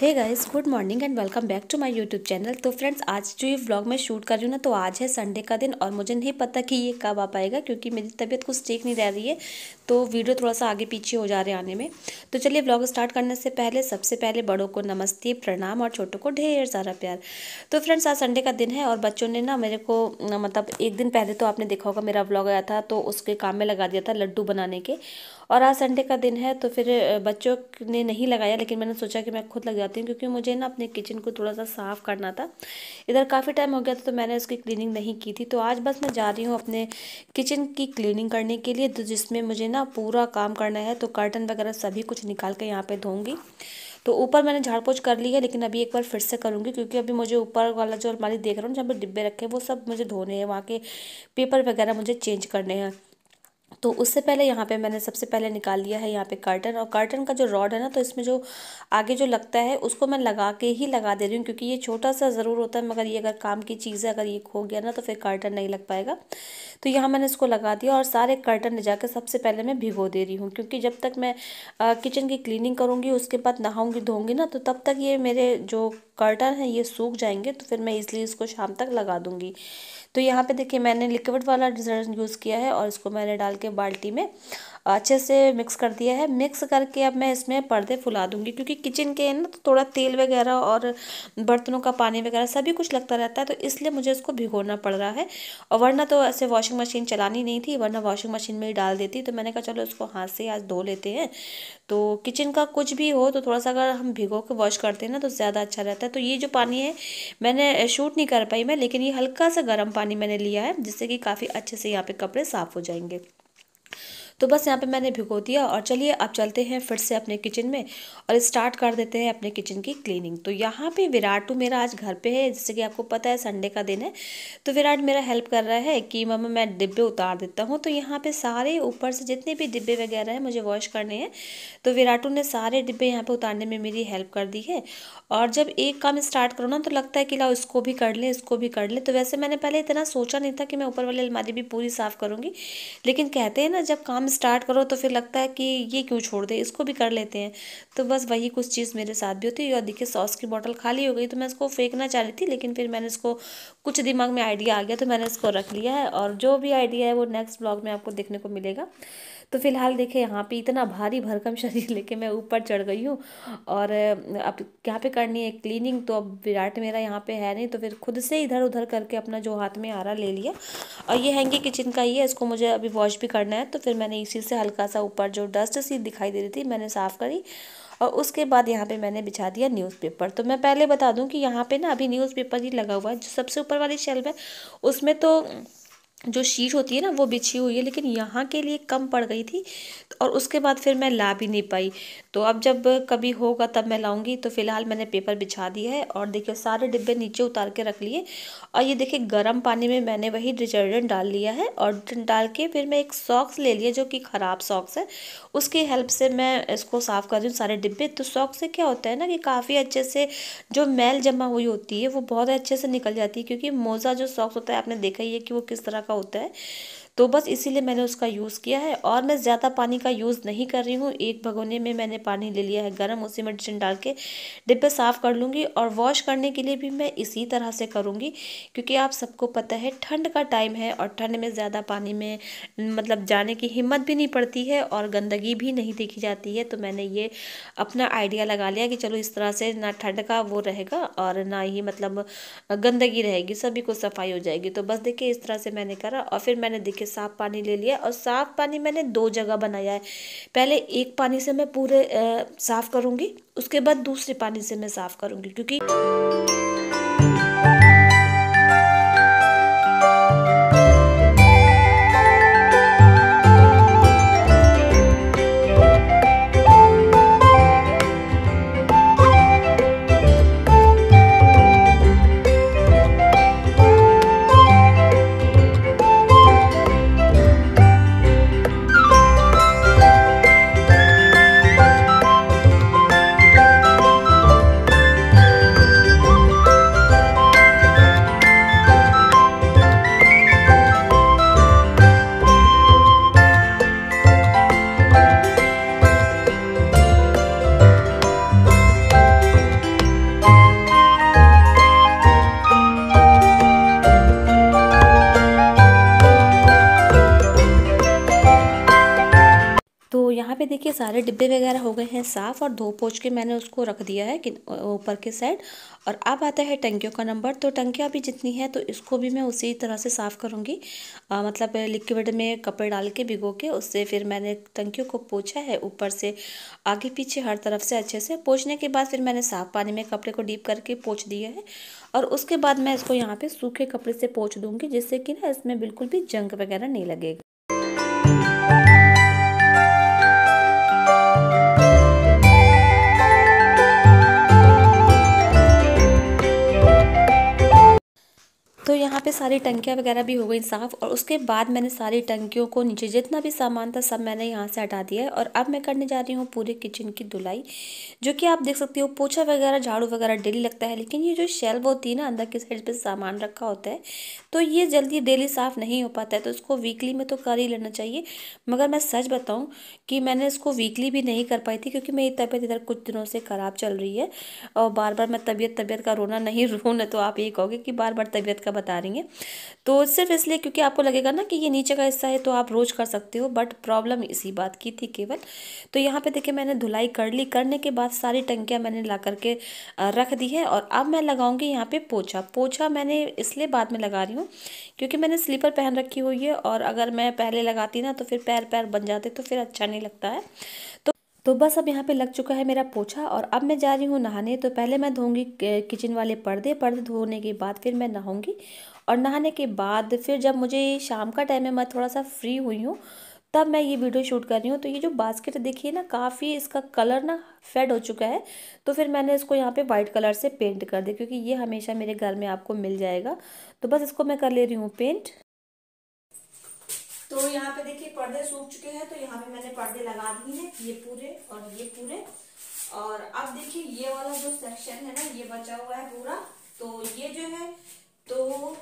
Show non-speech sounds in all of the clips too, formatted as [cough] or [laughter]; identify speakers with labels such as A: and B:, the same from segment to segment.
A: hey guys good morning and welcome back to my YouTube channel तो friends आज जो ये व्लॉग मैं शूट कर रही हूँ ना तो आज है संडे का दिन और मुझे नहीं पता कि ये कब आ पाएगा क्योंकि मेरी तबीयत कुछ ठीक नहीं रह रही है तो वीडियो थोड़ा सा आगे पीछे हो जा रहे आने में तो चलिए व्लॉग स्टार्ट करने से पहले सबसे पहले बड़ों को नमस्ते प्रणाम और छोटों को ढेर सारा प्यार तो फ्रेंड्स आज संडे का दिन है और बच्चों ने ना मेरे को मतलब एक दिन पहले तो आपने देखा होगा मेरा व्लॉग आया था तो उसके काम में लगा दिया था लड्डू बनाने के और आज संडे का दिन है तो फिर बच्चों ने नहीं लगाया लेकिन मैंने सोचा कि मैं खुद लग जाती हूँ क्योंकि मुझे ना अपने किचन को थोड़ा सा साफ़ करना था इधर काफ़ी टाइम हो गया था तो मैंने उसकी क्लीनिंग नहीं की थी तो आज बस मैं जा रही हूँ अपने किचन की क्लीनिंग करने के लिए तो जिसमें मुझे ना पूरा काम करना है तो कर्टन वगैरह सभी कुछ निकाल के यहाँ पर धोंगी तो ऊपर मैंने झाड़ पोछ कर ली है लेकिन अभी एक बार फिर से करूँगी क्योंकि अभी मुझे ऊपर वाला जो अलमारी देख रहा हूँ जहाँ पर डिब्बे रखे हैं वो सब मुझे धोने हैं वहाँ के पेपर वगैरह मुझे चेंज करने हैं तो उससे पहले यहाँ पे मैंने सबसे पहले निकाल लिया है यहाँ पे कर्टन और कर्टन का जो रॉड है ना तो इसमें जो आगे जो लगता है उसको मैं लगा के ही लगा दे रही हूँ क्योंकि ये छोटा सा ज़रूर होता है मगर ये अगर काम की चीज़ है अगर ये खो गया ना तो फिर कर्टन नहीं लग पाएगा तो यहाँ मैंने इसको लगा दिया और सारे कर्टन ले जाकर सबसे पहले मैं भिगो दे रही हूँ क्योंकि जब तक मैं किचन की क्लीनिंग करूँगी उसके बाद नहाऊँगी धोऊँगी ना तो तब तक ये मेरे जो कर्टन है ये सूख जाएंगे तो फिर मैं इसलिए इसको शाम तक लगा दूंगी तो यहाँ पे देखिए मैंने लिक्विड वाला डिटर्जेंट यूज़ किया है और इसको मैंने डाल के बाल्टी में अच्छे से मिक्स कर दिया है मिक्स करके अब मैं इसमें पर्दे फुला दूँगी क्योंकि किचन के ना तो थोड़ा तेल वगैरह और बर्तनों का पानी वगैरह सभी कुछ लगता रहता है तो इसलिए मुझे इसको भिगोना पड़ रहा है और वरना तो ऐसे वॉशिंग मशीन चलानी नहीं थी वरना वॉशिंग मशीन में ही डाल देती तो मैंने कहा चलो इसको हाथ से आज धो लेते हैं तो किचन का कुछ भी हो तो थोड़ा सा अगर हम भिगो के वॉश करते हैं ना तो ज़्यादा अच्छा रहता है तो ये जो पानी है मैंने शूट नहीं कर पाई मैं लेकिन ये हल्का सा गर्म पानी मैंने लिया है जिससे कि काफ़ी अच्छे से यहाँ पर कपड़े साफ़ हो जाएंगे तो बस यहाँ पे मैंने भिगो दिया और चलिए अब चलते हैं फिर से अपने किचन में और स्टार्ट कर देते हैं अपने किचन की क्लीनिंग तो यहाँ पे विराट टू मेरा आज घर पे है जैसे कि आपको पता है संडे का दिन है तो विराट मेरा हेल्प कर रहा है कि मम्मा मैं डिब्बे उतार देता हूँ तो यहाँ पर सारे ऊपर से जितने भी डिब्बे वगैरह हैं मुझे वॉश करने हैं तो विराटू ने सारे डिब्बे यहाँ पर उतारने में मेरी हेल्प कर दी है और जब एक काम स्टार्ट करो ना तो लगता है कि लाओ इसको भी कर लें इसको भी कर लें तो वैसे मैंने पहले इतना सोचा नहीं था कि मैं ऊपर वाली अलमारी भी पूरी साफ़ करूँगी लेकिन कहते हैं ना जब काम स्टार्ट करो तो फिर लगता है कि ये क्यों छोड़ दे इसको भी कर लेते हैं तो बस वही कुछ चीज़ मेरे साथ भी होती है और देखिए सॉस की बॉटल खाली हो गई तो मैं इसको फेंकना चाह रही थी लेकिन फिर मैंने इसको कुछ दिमाग में आइडिया आ गया तो मैंने इसको रख लिया है और जो भी आइडिया है वो नेक्स्ट ब्लॉग में आपको देखने को मिलेगा तो फिलहाल देखे यहाँ पे इतना भारी भरकम [laughs] शरीर लेके मैं ऊपर चढ़ गई हूँ और अब यहाँ पे करनी है क्लीनिंग तो अब विराट मेरा यहाँ पे है नहीं तो फिर खुद से इधर उधर करके अपना जो हाथ में आ रहा ले लिया और ये हैंगी किचन का ही है इसको मुझे अभी वॉश भी करना है तो फिर मैंने इसी से हल्का सा ऊपर जो डस्ट सी दिखाई दे रही थी मैंने साफ़ करी और उसके बाद यहाँ पे मैंने बिछा दिया न्यूज़पेपर तो मैं पहले बता दूँ कि यहाँ पे ना अभी न्यूज़पेपर ही लगा हुआ है जो सबसे ऊपर वाली शेल्फ है उसमें तो जो शीट होती है ना वो बिछी हुई है लेकिन यहाँ के लिए कम पड़ गई थी और उसके बाद फिर मैं ला भी नहीं पाई तो अब जब कभी होगा तब मैं लाऊंगी तो फ़िलहाल मैंने पेपर बिछा दिया है और देखिए सारे डिब्बे नीचे उतार के रख लिए और ये देखिए गर्म पानी में मैंने वही डिटर्जेंट डाल लिया है और डाल के फिर मैं एक सॉक्स ले लिया जो कि ख़राब सॉक्स है उसकी हेल्प से मैं इसको साफ़ कर रही हूँ सारे डिब्बे तो सॉक्स से क्या होता है ना कि काफ़ी अच्छे से जो मैल जमा हुई होती है वो बहुत अच्छे से निकल जाती है क्योंकि मोज़ा जो सॉक्स होता है आपने देखा ही है कि वो किस तरह का होता है तो बस इसीलिए मैंने उसका यूज़ किया है और मैं ज़्यादा पानी का यूज़ नहीं कर रही हूँ एक भगोने में मैंने पानी ले लिया है गर्म उसी में डिशन डाल के डिब्बे साफ़ कर लूँगी और वॉश करने के लिए भी मैं इसी तरह से करूँगी क्योंकि आप सबको पता है ठंड का टाइम है और ठंड में ज़्यादा पानी में मतलब जाने की हिम्मत भी नहीं पड़ती है और गंदगी भी नहीं देखी जाती है तो मैंने ये अपना आइडिया लगा लिया कि चलो इस तरह से ना ठंड का वो रहेगा और ना ही मतलब गंदगी रहेगी सभी को सफाई हो जाएगी तो बस देखिए इस तरह से मैंने करा और फिर मैंने देखे साफ़ पानी ले लिया और साफ़ पानी मैंने दो जगह बनाया है पहले एक पानी से मैं पूरे साफ़ करूंगी उसके बाद दूसरे पानी से मैं साफ़ करूंगी क्योंकि देखिए सारे डिब्बे वगैरह हो गए हैं साफ़ और धो पोछ के मैंने उसको रख दिया है ऊपर के साइड और अब आता है टंकियों का नंबर तो टंकियाँ भी जितनी है तो इसको भी मैं उसी तरह से साफ़ करूँगी मतलब लिक्विड में कपड़े डाल के भिगो के उससे फिर मैंने टंकियों को पोछा है ऊपर से आगे पीछे हर तरफ से अच्छे से पोछने के बाद फिर मैंने साफ़ पानी में कपड़े को डीप करके पोछ दिया है और उसके बाद मैं इसको यहाँ पर सूखे कपड़े से पोछ दूँगी जिससे कि ना इसमें बिल्कुल भी जंग वगैरह नहीं लगेगा सारी टंकियाँ वगैरह भी हो गई साफ़ और उसके बाद मैंने सारी टंकियों को नीचे जितना भी सामान था सब मैंने यहाँ से हटा दिया है और अब मैं करने जा रही हूँ पूरे किचन की धुलाई जो कि आप देख सकते हो पोछा वगैरह झाड़ू वगैरह डेली लगता है लेकिन ये जो शेल्व होती है ना अंदर की साइड पर सामान रखा होता है तो ये जल्दी डेली साफ़ नहीं हो पाता है तो इसको वीकली में तो कर ही लेना चाहिए मगर मैं सच बताऊँ कि मैंने इसको वीकली भी नहीं कर पाई थी क्योंकि मेरी तबीयत इधर कुछ दिनों से ख़राब चल रही है और बार बार मैं तबीयत तबीयत का रोना नहीं रोना तो आप ये कहोगे कि बार बार तबीयत का बता रही हैं तो सिर्फ इसलिए क्योंकि आपको लगेगा ना कि ये नीचे का हिस्सा है तो आप रोज़ कर सकते हो बट प्रॉब्लम इसी बात की थी केवल तो यहाँ पे देखिए मैंने धुलाई कर ली करने के बाद सारी टंकियाँ मैंने ला करके रख दी है और अब मैं लगाऊंगी यहाँ पे पोछा पोछा मैंने इसलिए बाद में लगा रही हूँ क्योंकि मैंने स्लीपर पहन रखी हुई है और अगर मैं पहले लगाती ना तो फिर पैर पैर बन जाते तो फिर अच्छा नहीं लगता है तो तो बस अब यहाँ पे लग चुका है मेरा पोछा और अब मैं जा रही हूँ नहाने तो पहले मैं धोऊंगी किचन वाले पर्दे पर्दे धोने के बाद फिर मैं नहाऊंगी और नहाने के बाद फिर जब मुझे शाम का टाइम है मैं थोड़ा सा फ्री हुई हूँ तब मैं ये वीडियो शूट कर रही हूँ तो ये जो बास्केट देखिए ना काफ़ी इसका कलर ना फेड हो चुका है तो फिर मैंने इसको यहाँ पे वाइट कलर से पेंट कर दिया क्योंकि ये हमेशा मेरे घर में आपको मिल जाएगा तो बस इसको मैं कर ले रही हूँ पेंट तो यहाँ पे देखिए पर्दे सूख चुके हैं तो यहाँ पे मैंने पर्दे लगा दिए हैं ये पूरे और ये पूरे और अब देखिए ये वाला जो सेक्शन है ना ये बचा हुआ है पूरा तो ये जो है तो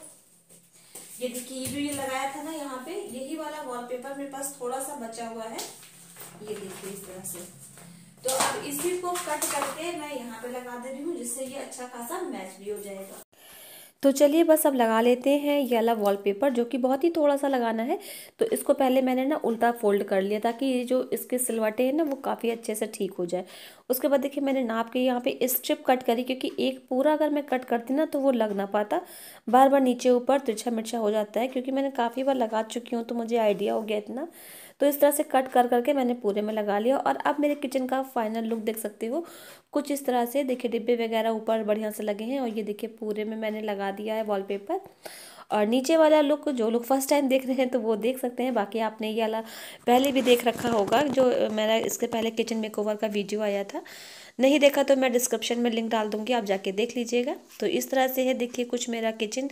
A: ये देखिए ये जो ये लगाया था ना यहाँ पे यही वाला वॉलपेपर मेरे पास थोड़ा सा बचा हुआ है ये देखिए इस तरह से तो अब इसी को कट करके मैं यहाँ पे लगा दे रही हूँ जिससे ये अच्छा खासा मैच भी हो जाएगा तो चलिए बस अब लगा लेते हैं ये वॉल वॉलपेपर जो कि बहुत ही थोड़ा सा लगाना है तो इसको पहले मैंने ना उल्टा फोल्ड कर लिया ताकि ये जो इसके सिलवटे हैं ना वो काफ़ी अच्छे से ठीक हो जाए उसके बाद देखिए मैंने नाप के यहाँ पे स्ट्रिप कट करी क्योंकि एक पूरा अगर मैं कट करती ना तो वो लग ना पाता बार बार नीचे ऊपर तिरछा मिर्छा हो जाता है क्योंकि मैंने काफ़ी बार लगा चुकी हूँ तो मुझे आइडिया हो गया इतना तो इस तरह से कट कर करके मैंने पूरे में लगा लिया और अब मेरे किचन का फाइनल लुक देख सकते हो कुछ इस तरह से देखिए डिब्बे वगैरह ऊपर बढ़िया से लगे हैं और ये देखिए पूरे में मैंने लगा दिया है वॉलपेपर और नीचे वाला लुक जो लोग फर्स्ट टाइम देख रहे हैं तो वो देख सकते हैं बाकी आपने ये वाला पहले भी देख रखा होगा जो मेरा इसके पहले किचन मेकओवर का वीडियो आया था नहीं देखा तो मैं डिस्क्रिप्शन में लिंक डाल दूँगी आप जाके देख लीजिएगा तो इस तरह से है देखिए कुछ मेरा किचन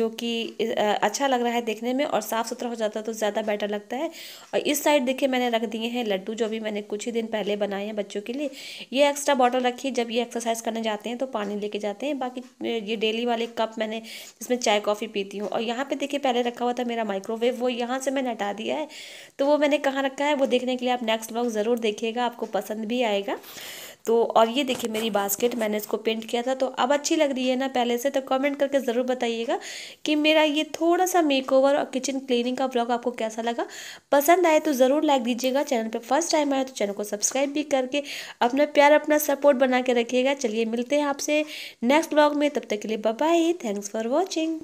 A: जो कि अच्छा लग रहा है देखने में और साफ़ सुथरा हो जाता है तो ज़्यादा बेटर लगता है और इस साइड देखिए मैंने रख दिए हैं लड्डू जो भी मैंने कुछ ही दिन पहले बनाए हैं बच्चों के लिए ये एक्स्ट्रा बॉटल रखी जब ये एक्सरसाइज करने जाते हैं तो पानी लेके जाते हैं बाकी ये डेली वाले कप मैंने जिसमें चाय कॉफ़ी पीती हूँ और यहाँ पर देखिए पहले रखा हुआ था मेरा माइक्रोवेव वो यहाँ से मैंने हटा दिया है तो वो मैंने कहाँ रखा है वो देखने के लिए आप नेक्स्ट ब्लॉग ज़रूर देखिएगा आपको पसंद भी आएगा तो और ये देखिए मेरी बास्केट मैंने इसको पेंट किया था तो अब अच्छी लग रही है ना पहले से तो कमेंट करके ज़रूर बताइएगा कि मेरा ये थोड़ा सा मेकओवर और किचन क्लीनिंग का ब्लॉग आपको कैसा लगा पसंद आए तो ज़रूर लाइक दीजिएगा चैनल पर फर्स्ट टाइम आया तो चैनल को सब्सक्राइब भी करके अपना प्यार अपना सपोर्ट बना के रखिएगा चलिए मिलते हैं आपसे नेक्स्ट ब्लॉग में तब तक के लिए बाय थैंक्स फॉर वॉचिंग